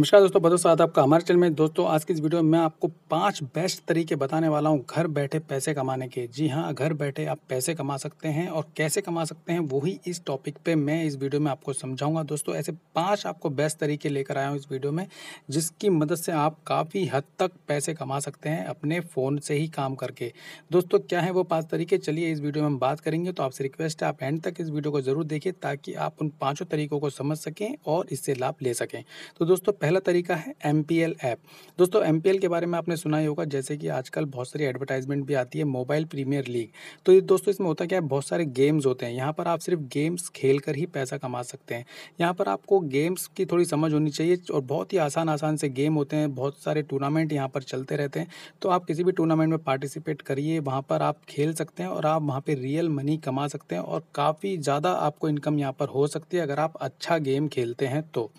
नमस्कार दोस्तों भदर साथ आपका हमारे चैनल में दोस्तों आज की इस वीडियो में मैं आपको पांच बेस्ट तरीके बताने वाला हूं घर बैठे पैसे कमाने के जी हां घर बैठे आप पैसे कमा सकते हैं और कैसे कमा सकते हैं वही इस टॉपिक पे मैं इस वीडियो में आपको समझाऊंगा दोस्तों ऐसे पांच आपको बेस्ट तरीके लेकर आया हूँ इस वीडियो में जिसकी मदद से आप काफ़ी हद तक पैसे कमा सकते हैं अपने फ़ोन से ही काम करके दोस्तों क्या है वो पाँच तरीके चलिए इस वीडियो में हम बात करेंगे तो आपसे रिक्वेस्ट है आप एंड तक इस वीडियो को ज़रूर देखिए ताकि आप उन पाँचों तरीकों को समझ सकें और इससे लाभ ले सकें तो दोस्तों पहला तरीका है एम ऐप दोस्तों एम के बारे में आपने सुना ही होगा जैसे कि आजकल बहुत सारी एडवर्टाइजमेंट भी आती है मोबाइल प्रीमियर लीग तो ये दोस्तों इसमें होता क्या है बहुत सारे गेम्स होते हैं यहाँ पर आप सिर्फ गेम्स खेल कर ही पैसा कमा सकते हैं यहाँ पर आपको गेम्स की थोड़ी समझ होनी चाहिए और बहुत ही आसान आसान से गेम होते हैं बहुत सारे टूर्नामेंट यहाँ पर चलते रहते हैं तो आप किसी भी टूर्नामेंट में पार्टिसिपेट करिए वहाँ पर आप खेल सकते हैं और आप वहाँ पर रियल मनी कमा सकते हैं और काफ़ी ज़्यादा आपको इनकम यहाँ पर हो सकती है अगर आप अच्छा गेम खेलते हैं तो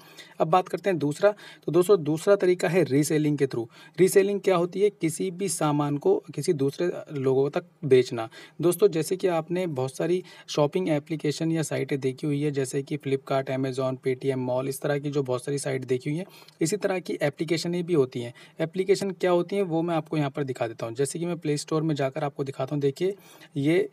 अब बात करते हैं दूसरा तो दोस्तों दूसरा तरीका है रीसेलिंग के थ्रू रीसेलिंग क्या होती है किसी भी सामान को किसी दूसरे लोगों तक बेचना दोस्तों जैसे कि आपने बहुत सारी शॉपिंग एप्लीकेशन या साइटें देखी हुई है जैसे कि फ्लिपकार्ट अमेजोन पेटीएम मॉल इस तरह की जो बहुत सारी साइट देखी हुई है इसी तरह की एप्लीकेशनें भी होती हैं एप्लीकेशन क्या होती हैं वो मैं आपको यहाँ पर दिखा देता हूँ जैसे कि मैं प्ले स्टोर में जाकर आपको दिखाता हूँ देखिए ये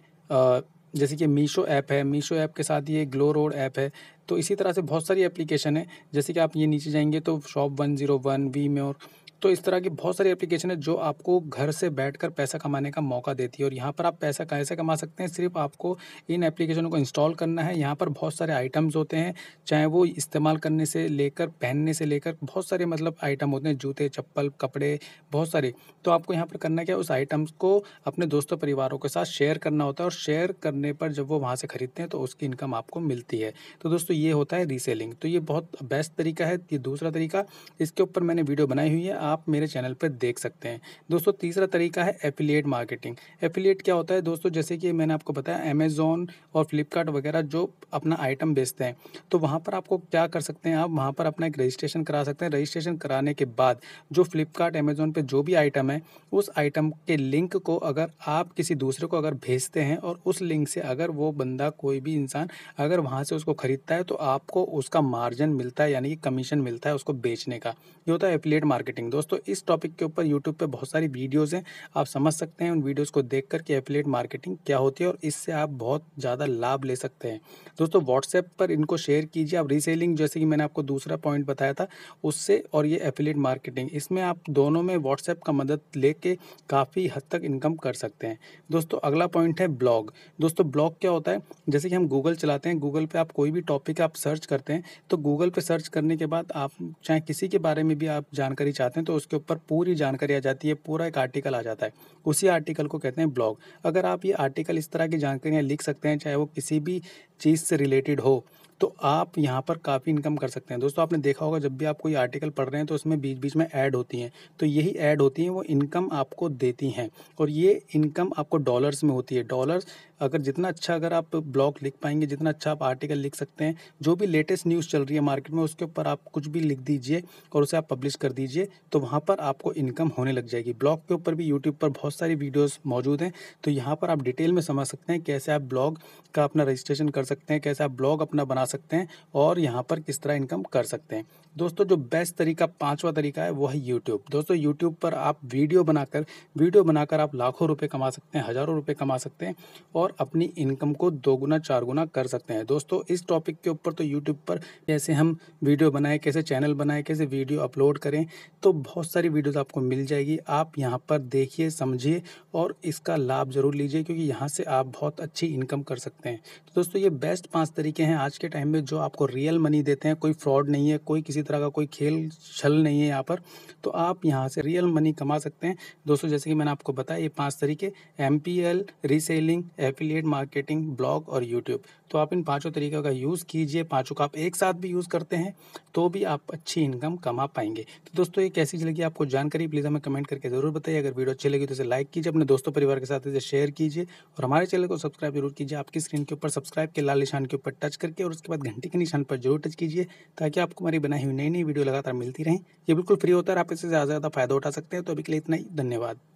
जैसे कि मीशो ऐप है मीशो ऐप के साथ ये ग्लो रोड ऐप है तो इसी तरह से बहुत सारी एप्लीकेशन है जैसे कि आप ये नीचे जाएंगे तो shop one zero one V में और तो इस तरह की बहुत सारी एप्लीकेशन है जो आपको घर से बैठकर पैसा कमाने का मौका देती है और यहाँ पर आप पैसा कैसे कमा सकते हैं सिर्फ आपको इन एप्लीकेशनों को इंस्टॉल करना है यहाँ पर बहुत सारे आइटम्स होते हैं चाहे वो इस्तेमाल करने से लेकर पहनने से लेकर बहुत सारे मतलब आइटम होते हैं जूते चप्पल कपड़े बहुत सारे तो आपको यहाँ पर करना क्या उस आइटम्स को अपने दोस्तों परिवारों के साथ शेयर करना होता है और शेयर करने पर जब वो वहाँ से ख़रीदते हैं तो उसकी इनकम आपको मिलती है तो दोस्तों ये होता है रीसेलिंग तो ये बहुत बेस्ट तरीका है ये दूसरा तरीका इसके ऊपर मैंने वीडियो बनाई हुई है आप मेरे चैनल पर देख सकते हैं दोस्तों तीसरा तरीका है एफिलिएट मार्केटिंग एफिलिएट क्या होता है दोस्तों जैसे कि मैंने आपको बताया अमेज़ोन और फ्लिपकार्ट वगैरह जो अपना आइटम बेचते हैं तो वहाँ पर आपको क्या कर सकते हैं आप वहाँ पर अपना एक रजिस्ट्रेशन करा सकते हैं रजिस्ट्रेशन कराने के बाद जो फ्लिपकार्ट अमेज़ोन पर जो भी आइटम है उस आइटम के लिंक को अगर आप किसी दूसरे को अगर भेजते हैं और उस लिंक से अगर वो बंदा कोई भी इंसान अगर वहाँ से उसको ख़रीदता है तो आपको उसका मार्जिन मिलता है यानी कि कमीशन मिलता है उसको बेचने का ये होता है एफिलेट मार्केटिंग दोस्तों इस टॉपिक के ऊपर यूट्यूब पे बहुत सारी वीडियोस हैं आप समझ सकते हैं उन वीडियोस को देख करके एफिलेट मार्केटिंग क्या होती है और इससे आप बहुत ज़्यादा लाभ ले सकते हैं दोस्तों व्हाट्सएप पर इनको शेयर कीजिए आप रीसेलिंग जैसे कि मैंने आपको दूसरा पॉइंट बताया था उससे और ये एफिलेट मार्केटिंग इसमें आप दोनों में व्हाट्सएप का मदद ले काफ़ी हद तक इनकम कर सकते हैं दोस्तों अगला पॉइंट है ब्लॉग दोस्तों ब्लॉग क्या होता है जैसे कि हम गूगल चलाते हैं गूगल पर आप कोई भी टॉपिक आप सर्च करते हैं तो गूगल पर सर्च करने के बाद आप चाहे किसी के बारे में भी आप जानकारी चाहते हैं तो उसके ऊपर पूरी जानकारी आ जाती है पूरा एक आर्टिकल आ जाता है उसी आर्टिकल को कहते हैं ब्लॉग अगर आप ये आर्टिकल इस तरह की जानकारियाँ लिख सकते हैं चाहे वो किसी भी चीज़ से रिलेटेड हो तो आप यहाँ पर काफ़ी इनकम कर सकते हैं दोस्तों आपने देखा होगा जब भी आप कोई आर्टिकल पढ़ रहे हैं तो उसमें बीच बीच में ऐड होती हैं तो यही ऐड होती हैं वो इनकम आपको देती हैं और ये इनकम आपको डॉलर्स में होती है डॉलर्स अगर जितना अच्छा अगर आप ब्लॉग लिख पाएंगे जितना अच्छा आप आर्टिकल लिख सकते हैं जो भी लेटेस्ट न्यूज़ चल रही है मार्केट में उसके ऊपर आप कुछ भी लिख दीजिए और उसे आप पब्लिश कर दीजिए तो वहाँ पर आपको इनकम होने लग जाएगी ब्लॉग के ऊपर भी यूट्यूब पर बहुत सारी वीडियोज़ मौजूद हैं तो यहाँ पर आप डिटेल में समझ सकते हैं कैसे आप ब्लॉग का अपना रजिस्ट्रेशन कर सकते हैं कैसे आप ब्लॉग अपना बना सकते हैं और यहाँ पर किस तरह इनकम कर सकते हैं दोस्तों जो बेस्ट तरीका पाँचवा तरीका है वो है यूट्यूब दोस्तों यूट्यूब पर आप वीडियो बनाकर वीडियो बनाकर आप लाखों रुपये कमा सकते हैं हज़ारों रुपये कमा सकते हैं और और अपनी इनकम को दोगुना चार गुना कर सकते हैं दोस्तों इस टॉपिक के ऊपर तो यूट्यूब पर कैसे हम वीडियो बनाएं कैसे चैनल बनाएं कैसे वीडियो अपलोड करें तो बहुत सारी वीडियोज़ आपको मिल जाएगी आप यहाँ पर देखिए समझिए और इसका लाभ ज़रूर लीजिए क्योंकि यहाँ से आप बहुत अच्छी इनकम कर सकते हैं तो दोस्तों ये बेस्ट पाँच तरीके हैं आज के टाइम में जो आपको रियल मनी देते हैं कोई फ्रॉड नहीं है कोई किसी तरह का कोई खेल छल नहीं है यहाँ पर तो आप यहाँ से रियल मनी कमा सकते हैं दोस्तों जैसे कि मैंने आपको बताया ये पांच तरीके M P L reselling F affiliate marketing blog और यूट्यूब तो आप इन पांचों तरीकों का यूज़ कीजिए पांचों का आप एक साथ भी यूज़ करते हैं तो भी आप अच्छी इनकम कमा पाएंगे तो दोस्तों ये कैसी लगी आपको जानकारी प्लीज़ हमें कमेंट करके ज़रूर बताइए अगर वीडियो अच्छी लगी तो इसे लाइक कीजिए अपने दोस्तों परिवार के साथ इसे शेयर कीजिए और हमारे चैनल को सब्सक्राइब जरूर कीजिए आपकी स्क्रीन के ऊपर सब्सक्राइब के लाल निशान के ऊपर टच करके और उसके बाद घंटी के निशान पर जरूर टच कीजिए ताकि आपको हमारी बनाई हुई नई नई वीडियो लगातार मिलती रहें ये बिल्कुल फ्री होता है आप इससे ज़्यादा ज़्यादा फायदा उठा सकते हैं तो अभी के लिए इतना ही धन्यवाद